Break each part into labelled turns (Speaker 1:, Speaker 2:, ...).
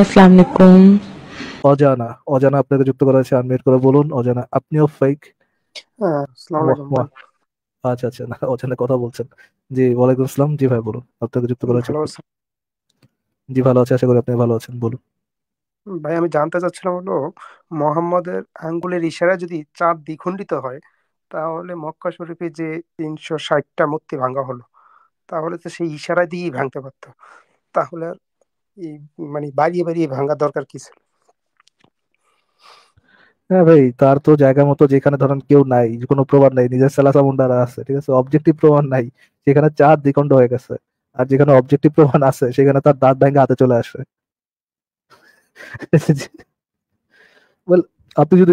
Speaker 1: আসসালামু আলাইকুম
Speaker 2: অজানা অজানা আপনাকে যুক্ত করা আনমিউট করে বলুন অজানা আপনিও ফেক হ্যাঁ, আচ্ছা আচ্ছা না অজানা কথা বলছেন জি ওয়ালাইকুম আসসালাম জি ভাই বলুন আপনাকে যুক্ত করা জি ভালো আছে আশা করি আপনি ভালো আছেন বলুন
Speaker 1: ভাই আমি জানতে চাচ্ছিলাম হলো মোহাম্মদের আঙ্গুলের ইশারা যদি চাঁদ দ্বিখণ্ডিত হয় তাহলে মক্কা শরীফে যে তিনশো ষাটটা মূর্তি ভাঙা হলো তাহলে তো সেই ইশারা দিয়েই ভাঙতে পারতো তাহলে আর মানে বাড়িয়ে বাড়িয়ে ভাঙ্গা দরকার কি
Speaker 2: হ্যাঁ ভাই তার তো জায়গা মতো যেখানে ধরেন কেউ নাই কোনো প্রমাণ নাই নিজের সেলাসা মুন্ডারা আছে ঠিক আছে অবজেক্টিভ প্রমাণ নাই যেখানে চার দ্বিখণ্ড হয়ে গেছে আর যেখানে অবজেক্টিভ প্রমাণ আছে সেখানে তার দাঁত ভেঙে হাতে চলে আসে আপনি যদি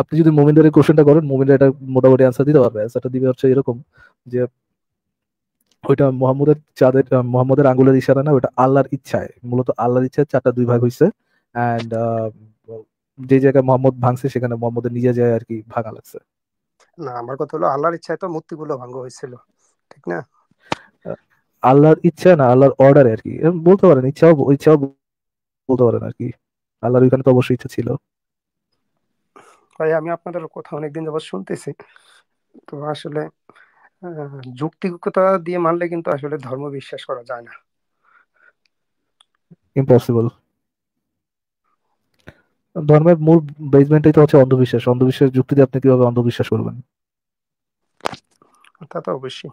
Speaker 2: আপনি যদি মোমিন্দারের কোশ্চেনটা করেন মোমিন্দার এটা মোটামুটি আনসার দিতে পারবে আনসারটা দিবে হচ্ছে এরকম যে ওইটা মোহাম্মদের চাঁদের মোহাম্মদের আঙ্গুলের ইশারা না ওটা আল্লাহর ইচ্ছায় মূলত আল্লাহর ইচ্ছায় চারটা দুই ভাগ হয়েছে অ্যান্ড যে জায়গায় মোহাম্মদ ভাঙছে সেখানে মোহাম্মদের নিজে যায় আর কি ভাঙা লাগছে
Speaker 1: না আমার কথা হলো আল্লাহর ইচ্ছায় তো মূর্তিগুলো ভাঙ্গ হয়েছিল
Speaker 2: ঠিক না আল্লাহর ইচ্ছা না আল্লাহর অর্ডার আর কি বলতে পারেন ইচ্ছাও ইচ্ছাও বলতে পারেন আর কি আল্লাহর ওইখানে তো অবশ্যই ইচ্ছা ছিল
Speaker 1: ভাই আমি আপনাদের কথা অনেকদিন যাবত শুনতেছি তো আসলে যুক্তিকতা দিয়ে মানলে কিন্তু আসলে ধর্ম বিশ্বাস করা যায় না
Speaker 2: ইম্পসিবল ধর্মের মূল বেসমেন্টই তো হচ্ছে অন্ধবিশ্বাস অন্ধবিশ্বাস যুক্তি দিয়ে আপনি কিভাবে অন্ধবিশ্বাস করবেন
Speaker 1: তা তো অবশ্যই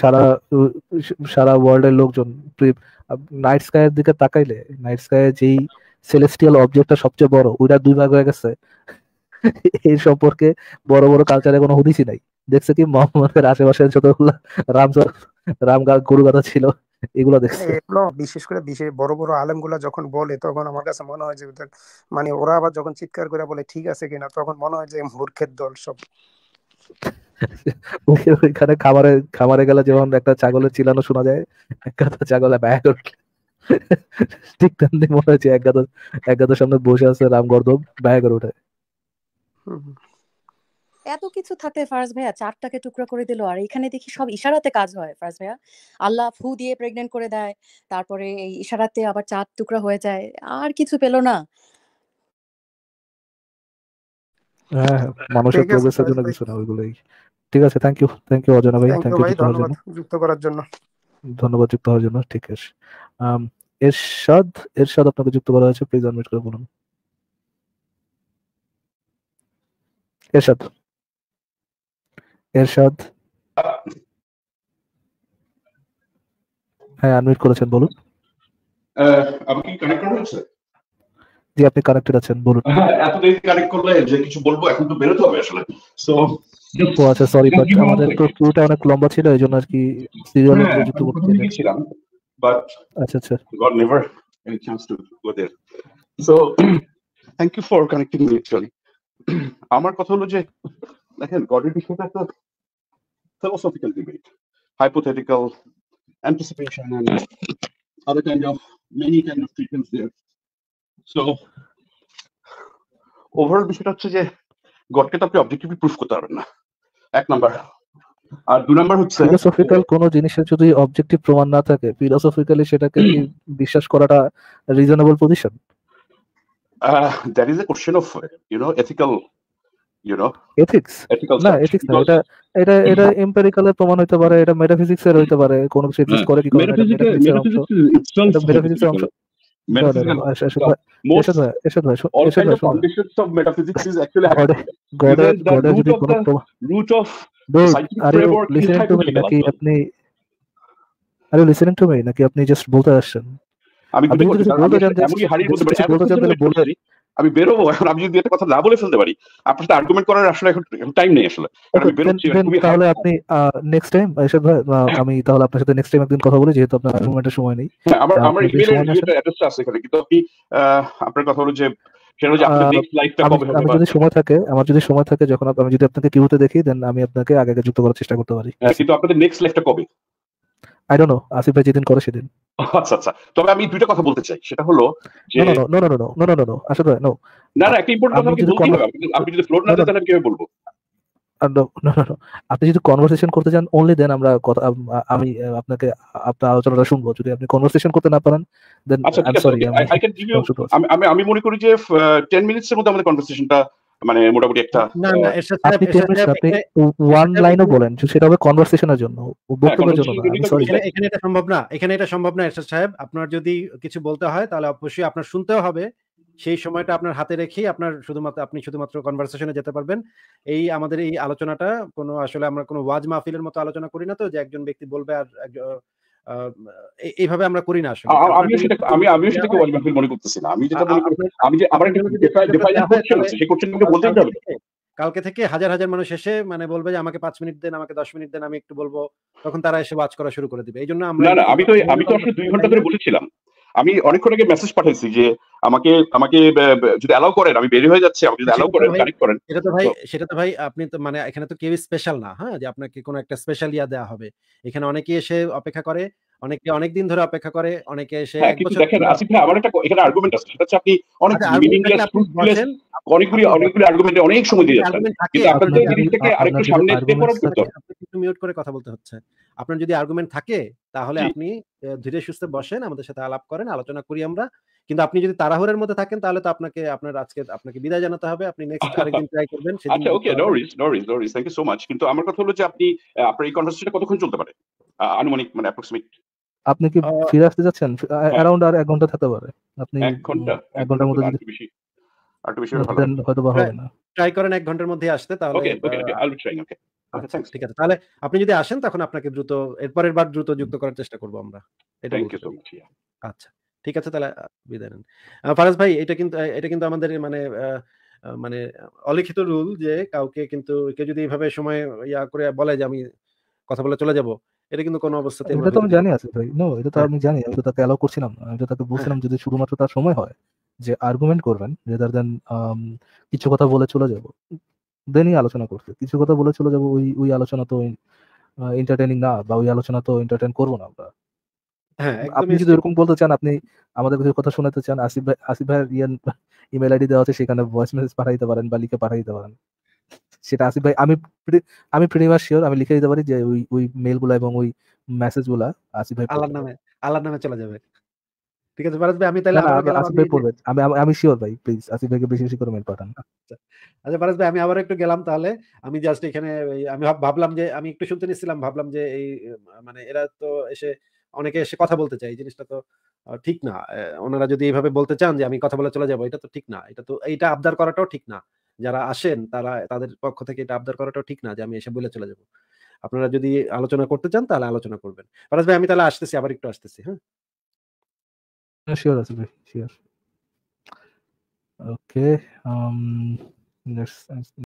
Speaker 2: সারা সারা ওয়ার্ল্ডের লোকজন নাইট স্কাইয়ের দিকে তাকাইলে নাইট স্কাইয়ে যেই সেলেস্টিয়াল অবজেক্টটা সবচেয়ে বড় ওইটা দুই ভাগ হয়ে গেছে এই সম্পর্কে বড় বড় কালচারে কোনো হদিসই নাই দেখছে কি মোহাম্মদের আশেপাশে যতগুলো রাম রামগা গরু গাদা ছিল এগুলো হ্যাঁ, দেখছে
Speaker 1: বিশেষ করে বিশেষ বড় বড় আলেমগুলা যখন বলে তখন আমার কাছে মনে হয় যে মানে ওরা আবার যখন চিৎকার করে বলে ঠিক আছে কিনা তখন মনে হয় যে মূর্খের দল সব
Speaker 2: ওইখানে খামারে খামারে গেলে যেমন একটা ছাগলের চিলানো শোনা যায় এক গাদা ছাগলে ব্যয় করলে ঠিক তেমনি মনে হচ্ছে এক গাদা এক গাদার সামনে বসে আছে রামগর্ধব ব্যয় করে ওঠে
Speaker 3: এত কিছু থাকে ফারাজ ভাইয়া চারটাকে টুকরা করে দিল আর এখানে দেখি সব ইশারাতে কাজ হয় ফারাজ ভাইয়া আল্লাহ ফু দিয়ে প্রেগনেন্ট করে দেয় তারপরে এই ইশারাতে আবার চার টুকরা হয়ে যায় আর কিছু পেলো না
Speaker 2: হ্যাঁ, হ্যাঁ, হ্যাঁ মানুষের জন্য কিছু না ওইগুলোই ঠিক আছে থ্যাংক ইউ থ্যাংক ইউ অজনা ভাই থ্যাংক ইউ যুক্ত যুক্ত করার জন্য ধন্যবাদ যুক্ত হওয়ার জন্য ঠিক আছে এরশাদ এরশাদ আপনাকে যুক্ত করা হয়েছে প্লিজ আনমিউট করে বলুন এরশাদ এরশাদ হ্যাঁ আনমিউট করেছেন বলুন কানেক্ট জি আপনি কানেক্টেড আছেন বলুন হ্যাঁ, এত
Speaker 3: দেরি কানেক্ট করলে যে কিছু বলবো এখন তো বেরোতে হবে আসলে সো
Speaker 2: ও আচ্ছা সরি বাট আমাদের তো কিউটা অনেক লম্বা ছিল এই জন্য আর কি সিরিয়াল যুক্ত করতে বাট আচ্ছা আচ্ছা
Speaker 3: never any chance to go so thank you for connecting me actually আমার কথা হলো যে দেখেন গডের বিষয়টা একটা philosophical debate, hypothetical anticipation, and other kind of many kind of treatments there. So overall বিষয়টা হচ্ছে যে গডকে তো আপনি অবজেক্টিভলি প্রুফ করতে পারবেন না এক নাম্বার আর দুই নাম্বার হচ্ছে ফিলোসফিক্যাল
Speaker 2: কোনো জিনিসের যদি অবজেক্টিভ প্রমাণ না থাকে ফিলোসফিক্যালি সেটাকে বিশ্বাস করাটা reasonable position
Speaker 3: that is a question of you know ethical you না ethics না এটা এটা এটা
Speaker 2: এমপিরিক্যাল এর প্রমাণ হতে পারে এটা মেটাফিজিক্স এর হইতে পারে কোনো কিছু এক্সিস্ট হ্যাঁ, করে কি করে মেটাফিজিক্স এর অংশ মেটাফিজিক্স এর অংশ আপনি জাস্ট বলতে আসছেন
Speaker 3: বলতে চান বলতে আমি বেরোবো এখন আমি যদি একটা কথা না বলে ফেলতে পারি আপনার সাথে আর্গুমেন্ট করার আসলে এখন টাইম নেই আসলে আমি আচ্ছা, বেরোচ্ছি
Speaker 2: তাহলে আপনি নেক্সট টাইম এরশাদ ভাই আমি তাহলে আপনার সাথে নেক্সট টাইম একদিন কথা বলি যেহেতু আপনার আর্গুমেন্টের হ্যাঁ। সময় নেই হ্যাঁ, আমার আমার ইমেইল
Speaker 3: অ্যাড্রেসটা আছে এখানে কিন্তু আপনি আপনার কথা হলো যে যদি সময়
Speaker 2: থাকে আমার যদি সময় থাকে যখন আমি যদি আপনাকে কিউতে দেখি দেন আমি আপনাকে আগে আগে যুক্ত করার চেষ্টা করতে পারি
Speaker 3: হ্যাঁ, কিন্তু আপনাদের নেক্সট লাইফটা কবে
Speaker 2: আই ডোন্ট নো আসিফ ভাই যেদিন করে সেদিন
Speaker 3: আচ্ছা আচ্ছা তবে আমি দুইটা কথা বলতে চাই সেটা হলো যে no
Speaker 2: no no no no no no no no
Speaker 3: না না একটা ইম্পর্টেন্ট কথা আমি বলতে যদি না তাহলে আমি কিভাবে বলবো
Speaker 2: আপনি যদি কনভারসেশন করতে চান অনলি দেন আমরা কথা আমি আপনাকে আপনার আলোচনাটা শুনবো যদি আপনি কনভারসেশন করতে না পারেন দেন আই সরি আমি
Speaker 3: আমি মনে করি যে 10 মিনিটসের মধ্যে আমাদের কনভারসেশনটা মানে মোটামুটি একটা
Speaker 4: সাথে
Speaker 2: ওয়ান লাইনও বলেন সেটা হবে কনভারসেশনের জন্য হ্যাঁ, বক্তব্যের জন্য না
Speaker 4: এখানে এটা সম্ভব না এখানে এটা সম্ভব না এরশাদ সাহেব আপনার যদি কিছু বলতে হয় তাহলে অবশ্যই আপনার শুনতেও হবে সেই সময়টা আপনার হাতে রেখেই আপনার শুধুমাত্র আপনি শুধুমাত্র কনভারসেশনে যেতে পারবেন এই আমাদের এই আলোচনাটা কোনো আসলে আমরা কোনো ওয়াজ মাহফিলের মতো আলোচনা করি না তো যে একজন ব্যক্তি বলবে আর এইভাবে আমরা করি না আমি আমি সেটাকে ওয়াজিব
Speaker 3: মনে করতেছি না আমি যেটা আমি যে আমার
Speaker 4: কালকে থেকে হাজার হাজার মানুষ এসে মানে বলবে যে আমাকে পাঁচ মিনিট দেন আমাকে দশ মিনিট দেন আমি একটু বলবো তখন তারা এসে বাজ করা শুরু করে দিবে এই জন্য আমি তো আমি তো আসলে দুই ঘন্টা ধরে
Speaker 3: বলেছিলাম আমি অনেকক্ষণ আগে মেসেজ পাঠাইছি যে আমাকে আমাকে যদি অ্যালাউ করেন আমি বেরি হয়ে যাচ্ছি আমাকে যদি অ্যালাউ করেন কানেক্ট করেন সেটা তো ভাই
Speaker 4: সেটা তো ভাই আপনি তো মানে এখানে তো কেউ স্পেশাল না হ্যাঁ যে আপনাকে কোনো একটা স্পেশাল ইয়া দেওয়া হবে এখানে অনেকেই এসে অপেক্ষা করে অনেকে অনেক দিন ধরে অপেক্ষা করে অনেকে এসে হ্যাঁ, দেখেন আসিফ ভাই আমার একটা
Speaker 3: এখানে আর্গুমেন্ট আছে সেটা হচ্ছে আপনি অনেক মিনিংলেস আচ্ছা, ফ্রুটলেস অনেকগুলি অনেকগুলি আর্গুমেন্টে অনেক সময় দিয়ে যাচ্ছেন কিন্তু আপনাদের জিনিসটাকে আরেকটু সামনে
Speaker 4: একটু মিউট করে কথা বলতে হচ্ছে আপনার যদি আর্গুমেন্ট থাকে তাহলে আপনি ধীরে সুস্থে বসেন আমাদের সাথে আলাপ করেন আলোচনা করি আমরা কিন্তু আপনি যদি তাড়াহুড়ের মধ্যে থাকেন তাহলে তো আপনাকে আপনার আজকে আপনাকে বিদায় জানাতে হবে আপনি নেক্সট
Speaker 3: আরেকদিন ট্রাই করবেন আচ্ছা ওকে নো রিস নো রিস নো রিস থ্যাংক ইউ সো মাচ কিন্তু আমার কথা হলো যে আপনি আপনার এই কনভারসেশনটা কতক্ষণ চলতে পারে আনুমানিক মানে অ্যাপ্রক্সিমেট
Speaker 2: আপনি কি ফিরে আসতে যাচ্ছেন অ্যারাউন্ড আর এক ঘন্টা থাকতে পারে আপনি এক ঘন্টা এক ঘন্টার মধ্যে যদি
Speaker 3: বেশি আর বেশি হয়তো হবে
Speaker 2: না
Speaker 4: ট্রাই করেন এক ঘন্টার মধ্যে আসতে তাহলে okay okay I will try okay ঠিক আছে তাহলে আপনি যদি আসেন তখন আপনাকে দ্রুত এরপরের বার দ্রুত যুক্ত করার চেষ্টা করব আমরা
Speaker 3: এটা আচ্ছা
Speaker 4: ঠিক আছে তাহলে বিদায় নেন ফারাজ ভাই এটা কিন্তু এটা কিন্তু আমাদের মানে মানে অলিখিত রুল যে কাউকে কিন্তু কেউ যদি এইভাবে সময় ইয়া করে বলে যে আমি কথা বলে চলে যাব এটা কিন্তু কোনো অবস্থাতে এটা তো আমি জানি আছে
Speaker 2: ভাই নো এটা তো আমি জানি আমি তো তাকে এলাও করছিলাম আমি তো তাকে বলছিলাম যদি শুধুমাত্র তার সময় হয় যে আর্গুমেন্ট করবেন রেদার দেন um, কিছু কথা বলে চলে যাব দেনই আলোচনা করতে কিছু কথা বলে চলে যাব ওই ওই আলোচনা তো এন্টারটেইনিং না বা ওই আলোচনা তো এন্টারটেইন করব না আমরা হ্যাঁ, আপনি যদি এরকম বলতে চান আপনি আমাদের কিছু কথা শোনাতে চান আসিফ ভাই আসিফ ভাইয়ের ইমেল আইডি দেওয়া আছে সেখানে ভয়েস মেসেজ পাঠাইতে পারেন বা লিখে পাঠাইতে পারেন সেটা আসিফ ভাই আমি আমি প্রিটি মাস শিওর আমি লিখে দিতে পারি যে ওই ওই মেলগুলো এবং ওই মেসেজগুলো আসিফ ভাই আল্লাহর
Speaker 4: নামে আল্লাহর নামে চলে যাবে ঠিক আছে ভারত ভাই আমি তাহলে আসিফ ভাই পড়বে
Speaker 2: আমি আমি শিওর ভাই প্লিজ আসিফ ভাইকে বেশি বেশি করে মেল পাঠান
Speaker 4: আচ্ছা ভারত আচ্ছা, ভাই আমি আবার একটু গেলাম তাহলে আমি জাস্ট এখানে আমি ভাবলাম যে আমি একটু শুনতে নিছিলাম ভাবলাম যে এই মানে এরা তো এসে অনেকে এসে কথা বলতে চাই এই জিনিসটা তো ঠিক না ওনারা যদি এইভাবে বলতে চান যে আমি কথা বলে চলে যাবো এটা তো ঠিক না এটা তো এইটা আবদার করাটাও ঠিক না যারা আসেন তারা তাদের পক্ষ থেকে এটা আবদার করাটাও ঠিক না যে আমি এসে বলে চলে যাব আপনারা যদি আলোচনা করতে চান তাহলে আলোচনা করবেন ফারাজ ভাই আমি তাহলে আসতেছি আবার একটু আসতেছি হ্যাঁ
Speaker 2: শিওর হ্যাঁ, আছে ভাই শিওর ওকে um,